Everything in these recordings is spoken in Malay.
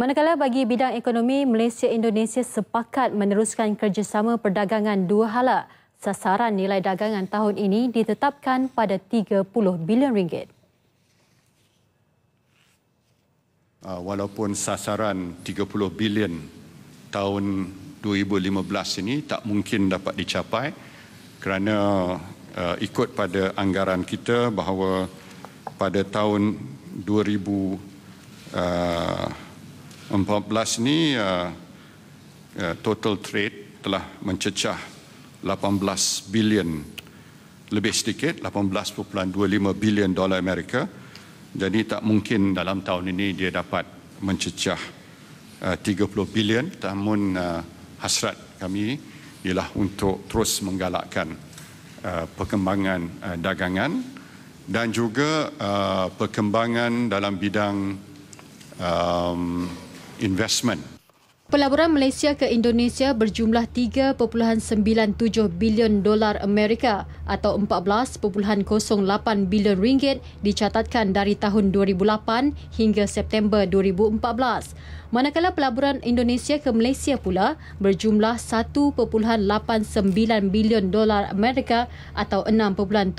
Manakala bagi bidang ekonomi, Malaysia-Indonesia sepakat meneruskan kerjasama perdagangan dua hala. Sasaran nilai dagangan tahun ini ditetapkan pada 30 bilion ringgit. Ah, walaupun sasaran 30 bilion tahun 2015 ini tak mungkin dapat dicapai kerana ah, ikut pada anggaran kita bahawa pada tahun 2015 2014 ni uh, uh, total trade telah mencecah 18 bilion lebih sedikit 18.25 bilion dolar Amerika jadi tak mungkin dalam tahun ini dia dapat mencecah 30 uh, bilion namun hasrat kami ialah untuk terus menggalakkan perkembangan dagangan dan juga perkembangan dalam bidang um, investment. Pelaburan Malaysia ke Indonesia berjumlah 3.97 bilion dolar Amerika atau 14.08 bilion ringgit dicatatkan dari tahun 2008 hingga September 2014. Manakala pelaburan Indonesia ke Malaysia pula berjumlah 1.89 bilion dolar Amerika atau 6.70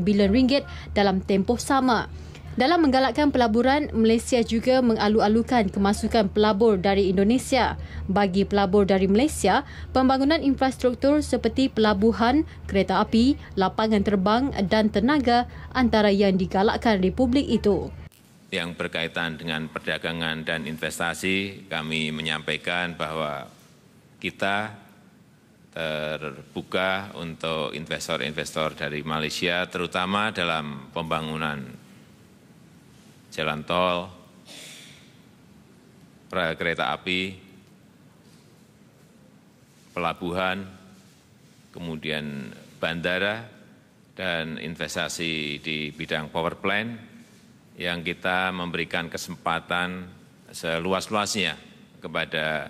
bilion ringgit dalam tempoh sama. Dalam menggalakkan pelaburan, Malaysia juga mengalu-alukan kemasukan pelabur dari Indonesia. Bagi pelabur dari Malaysia, pembangunan infrastruktur seperti pelabuhan, kereta api, lapangan terbang dan tenaga antara yang digalakkan republik itu. Yang berkaitan dengan perdagangan dan investasi, kami menyampaikan bahwa kita terbuka untuk investor-investor dari Malaysia terutama dalam pembangunan jalan tol, kereta api, pelabuhan, kemudian bandara, dan investasi di bidang power plant yang kita memberikan kesempatan seluas-luasnya kepada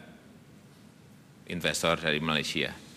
investor dari Malaysia.